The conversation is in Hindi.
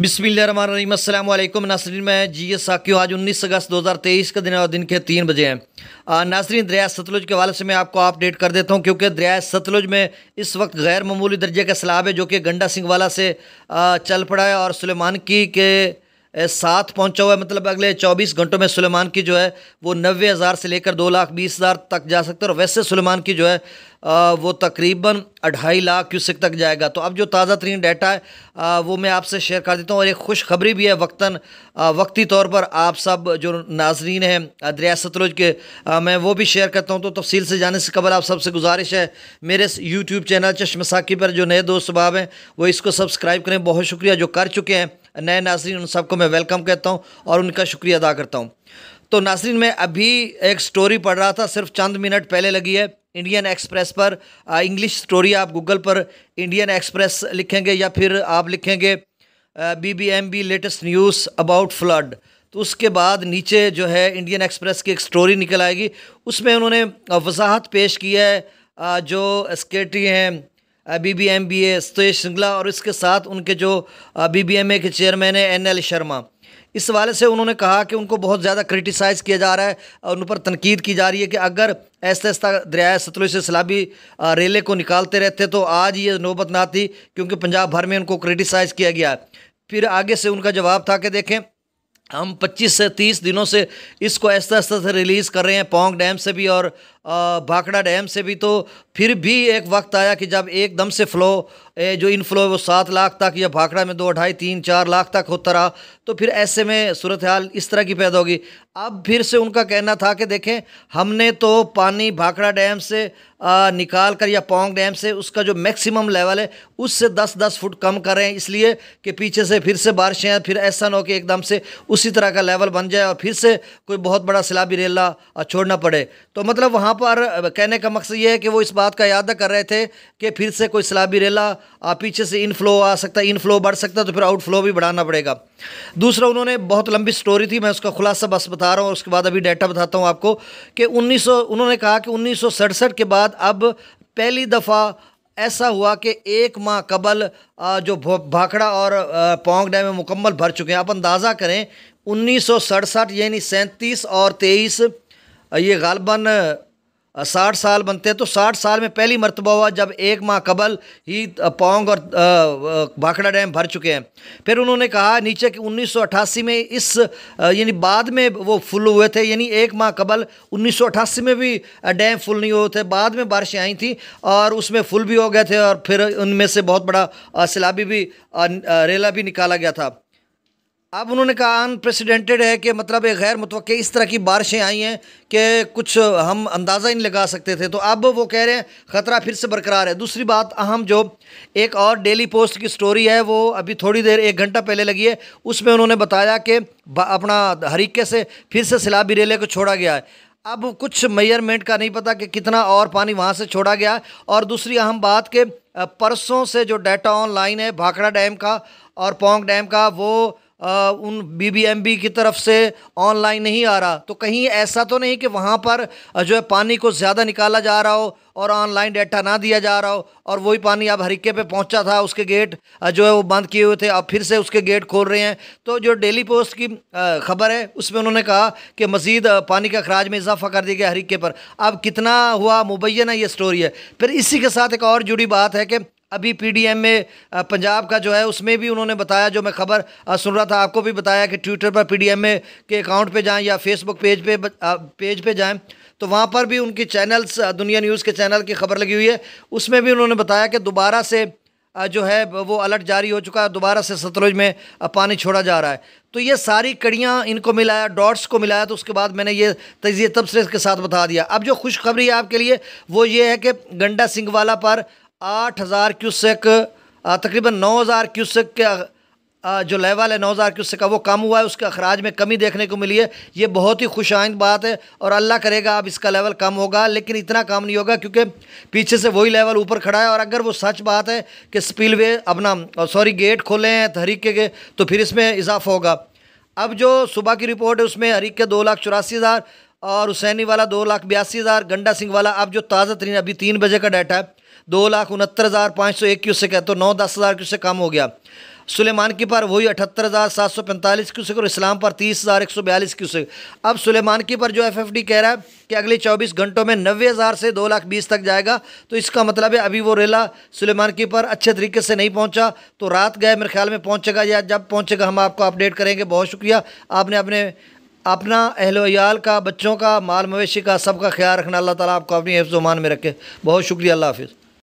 बिस्मिल नासरीन मैं जी एस साकी आज 19 अगस्त 2023 का दिन और दिन के तीन बजे हैं नासरीन दरिया सतलुज के हवाले से मैं आपको अपडेट कर देता हूं क्योंकि दरिया सतलुज में इस वक्त गैर दर्जे का सैलाब है जो कि गंडा सिंह वाला से चल पड़ा है और सुलेमान की के साथ पहुंचा हुआ है मतलब अगले 24 घंटों में सुलेमान की जो है वो नबे हज़ार से लेकर दो लाख बीस हज़ार तक जा सकता है और वैसे सुलेमान की जो है आ, वो तकरीबन अढ़ाई लाख क्यूसिक तक जाएगा तो अब जो ताज़ा तरीन डाटा है आ, वो मैं आपसे शेयर कर देता हूँ और एक खुशखबरी भी है वक्ता वक्ती तौर पर आप सब जो नाजरीन हैं दरिया सतलुज के आ, मैं वो भी शेयर करता हूँ तो तफसील से जाने से कबल आप सबसे गुजारिश है मेरे यूट्यूब चैनल चश्म साकी पर जो नए दोस्त बाब हैं वो इसको सब्सक्राइब करें बहुत शुक्रिया जो कर चुके हैं नए नासरीन उन सबको मैं वेलकम कहता हूँ और उनका शुक्रिया अदा करता हूँ तो नासरीन मैं अभी एक स्टोरी पढ़ रहा था सिर्फ चंद मिनट पहले लगी है इंडियन एक्सप्रेस पर इंग्लिश स्टोरी आप गूगल पर इंडियन एक्सप्रेस लिखेंगे या फिर आप लिखेंगे B B M B latest news about flood तो उसके बाद नीचे जो है इंडियन एक्सप्रेस की एक स्टोरी निकल आएगी उसमें उन्होंने वजाहत पेश की है जो स्केटरी हैं बी बी एम बी ए सतेज सिंगला और इसके साथ उनके जो बी बी एम ए के चेयरमैन है एन एल शर्मा इस हवाले से उन्होंने कहा कि उनको बहुत ज़्यादा क्रिटिसाइज़ किया जा रहा है उन पर तनकीद की जा रही है कि अगर ऐसा ऐसा दरिया सतलुज से सलाबी रेले को निकालते रहते तो आज ये नौबत ना आती क्योंकि पंजाब भर में उनको क्रिटिसाइज़ किया गया फिर आगे से उनका जवाब था कि देखें हम 25 से 30 दिनों से इसको ऐसा ऐसा से रिलीज़ कर रहे हैं पोंग डैम से भी और भाखड़ा डैम से भी तो फिर भी एक वक्त आया कि जब एकदम से फ्लो जो इनफ्लो है वो सात लाख तक या भाखड़ा में दो ढाई तीन चार लाख तक होता रहा तो फिर ऐसे में सूरत हाल इस तरह की पैदा होगी अब फिर से उनका कहना था कि देखें हमने तो पानी भाखड़ा डैम से आ, निकाल कर या पोंग डैम से उसका जो मैक्सिमम लेवल है उससे 10-10 फुट कम कर रहे हैं इसलिए कि पीछे से फिर से बारिशें हैं फिर ऐसा ना हो कि एकदम से उसी तरह का लेवल बन जाए और फिर से कोई बहुत बड़ा सिलाबी रेला छोड़ना पड़े तो मतलब वहाँ पर कहने का मकसद ये है कि वो इस बात का इरादा कर रहे थे कि फिर से कोई सिलाबी रेला पीछे से इनफ्लो आ सकता है इनफ्लो बढ़ सकता है तो फिर आउटफ्लो भी बढ़ाना पड़ेगा दूसरा उन्होंने बहुत लंबी स्टोरी थी मैं उसका खुलासा बस बता रहा हूँ उसके बाद अभी डाटा बताता हूँ आपको कि 1900 उन्होंने कहा कि उन्नीस के बाद अब पहली दफ़ा ऐसा हुआ कि एक माह कबल जो भाखड़ा और पोंग डैम में मुकम्मल भर चुके हैं आप अंदाज़ा करें उन्नीस यानी सैंतीस और तेईस ये गालबन साठ साल बनते हैं तो साठ साल में पहली मरतबा हुआ जब एक माह कबल ही पोंग और भाखड़ा डैम भर चुके हैं फिर उन्होंने कहा नीचे कि 1988 में इस यानी बाद में वो फुल हुए थे यानी एक माह कबल 1988 में भी डैम फुल नहीं हुए थे बाद में बारिशें आई थी और उसमें फुल भी हो गए थे और फिर उनमें से बहुत बड़ा सैलाबी भी रेला भी निकाला गया था अब उन्होंने कहा अनप्रेसिडेंटेड है कि मतलब एक गैर मुतव इस तरह की बारिशें आई हैं कि कुछ हम अंदाज़ा ही नहीं लगा सकते थे तो अब वो कह रहे हैं ख़तरा फिर से बरकरार है दूसरी बात अहम जो एक और डेली पोस्ट की स्टोरी है वो अभी थोड़ी देर एक घंटा पहले लगी है उसमें उन्होंने बताया कि अपना हरीके से फिर से सिलाबी रेले को छोड़ा गया है अब कुछ मेयरमेंट का नहीं पता कि कितना और पानी वहाँ से छोड़ा गया और दूसरी अहम बात के परसों से जो डाटा ऑनलाइन है भाखड़ा डैम का और पोंग डैम का वो आ, उन बीबीएमबी की तरफ से ऑनलाइन नहीं आ रहा तो कहीं ऐसा तो नहीं कि वहाँ पर जो है पानी को ज़्यादा निकाला जा रहा हो और ऑनलाइन डाटा ना दिया जा रहा हो और वही पानी अब हरिके पे पहुँचा था उसके गेट जो है वो बंद किए हुए थे अब फिर से उसके गेट खोल रहे हैं तो जो डेली पोस्ट की खबर है उसमें उन्होंने कहा कि मज़ीद पानी का खराज में इजाफा कर दिया गया हरिके पर अब कितना हुआ मुबैना ये स्टोरी है फिर इसी के साथ एक और जुड़ी बात है कि अभी पीडीएम में पंजाब का जो है उसमें भी उन्होंने बताया जो मैं खबर सुन रहा था आपको भी बताया कि ट्विटर पर पीडीएम में के अकाउंट पे जाएं या फेसबुक पेज पे पेज पे जाएं तो वहाँ पर भी उनकी चैनल्स दुनिया न्यूज़ के चैनल की खबर लगी हुई है उसमें भी उन्होंने बताया कि दोबारा से जो है वो अलर्ट जारी हो चुका है दोबारा से सतलुज में पानी छोड़ा जा रहा है तो ये सारी कड़ियाँ इनको मिलाया डॉट्स को मिलाया तो उसके बाद मैंने ये तजिए तबसरे के साथ बता दिया अब जो खुशखबरी है आपके लिए वो ये है कि गंडा सिंह वाला पर आठ हज़ार क्यूसेक तकरीबन नौ हज़ार क्यूसेक के जो लेवल है नौ हज़ार क्यूसेक का वो कम हुआ है उसके अखराज में कमी देखने को मिली है ये बहुत ही खुश आइंद बात है और अल्लाह करेगा अब इसका लेवल कम होगा लेकिन इतना कम नहीं होगा क्योंकि पीछे से वही लेवल ऊपर खड़ा है और अगर वो सच बात है कि स्पील वे अपना सॉरी गेट खोले हैं तहरीके के तो फिर इसमें इजाफा होगा अब जो सुबह की रिपोर्ट है उसमें हरीक के दो लाख चौरासी हज़ार और हुसैनी वाला दो लाख बयासी हज़ार गंडा सिंह वाला अब जो ताज़ा तरीन अभी तीन बजे का डाटा है दो लाख उनहत्तर हज़ार पाँच सौ एक क्यूसेक है तो नौ दस हज़ार क्यूसेक कम हो गया सुलेमान की पर वही अठहत्तर हज़ार सात सौ पैंतालीस क्यूसेक और इस्लाम पर तीस हज़ार एक सौ बयालीस क्यूसेक अब सुलेमान की पर जो एफ एफ डी कह रहा है कि अगले चौबीस घंटों में नब्बे हज़ार से दो लाख बीस तक जाएगा तो इसका मतलब है अभी वो रेला सुलेमान की पर अच्छे तरीके से नहीं पहुँचा तो रात गए मेरे ख्याल में पहुँचेगा या जब पहुँचेगा हम आपको अपडेट करेंगे बहुत शुक्रिया आपने अपने अपना अहलोयाल का बच्चों का माल मवेशी का सबका ख्याल रखना अल्लाह ताला आपको अपनी हिफ्ज़ मान में रखे बहुत शुक्रिया अल्लाह हाफिज़